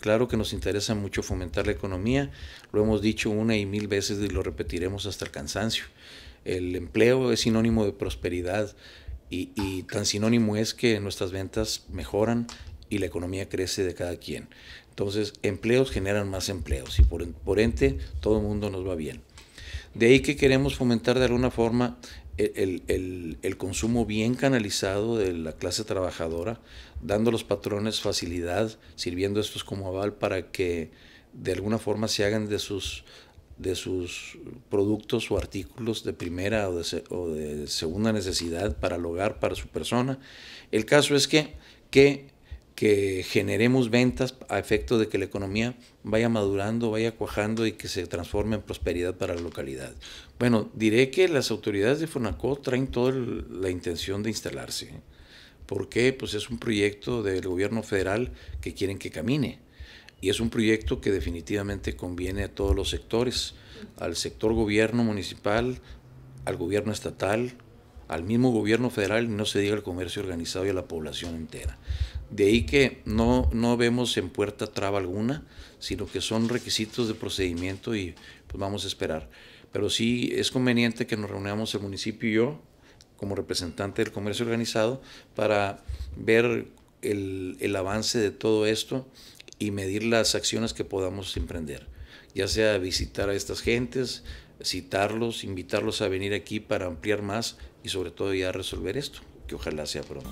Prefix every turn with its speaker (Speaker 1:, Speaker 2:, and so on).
Speaker 1: Claro que nos interesa mucho fomentar la economía, lo hemos dicho una y mil veces y lo repetiremos hasta el cansancio. El empleo es sinónimo de prosperidad y, tan sinónimo es que nuestras ventas mejoran y la economía crece de cada quien. Entonces, empleos generan más empleos y por, por ente todo el mundo nos va bien. De ahí que queremos fomentar de alguna forma el, consumo bien canalizado de la clase trabajadora, dando a los patrones facilidad, sirviendo estos como aval para que de alguna forma se hagan de sus, de sus productos o artículos de primera o de, segunda necesidad para el hogar, para su persona. El caso es que, que que generemos ventas a efecto de que la economía vaya madurando, vaya cuajando y que se transforme en prosperidad para la localidad. Bueno, diré que las autoridades de Fonacó traen toda la intención de instalarse. ¿eh? ¿Por qué? Pues es un proyecto del gobierno federal que quieren que camine. Y es un proyecto que definitivamente conviene a todos los sectores, al sector gobierno municipal, al gobierno estatal, al mismo gobierno federal no se diga al comercio organizado y a la población entera. De ahí que no, no vemos en puerta traba alguna, sino que son requisitos de procedimiento y pues vamos a esperar. Pero sí es conveniente que nos reunamos el municipio y yo como representante del comercio organizado para ver el, el avance de todo esto y medir las acciones que podamos emprender, ya sea visitar a estas gentes, citarlos, invitarlos a venir aquí para ampliar más y sobre todo ya resolver esto, que ojalá sea pronto.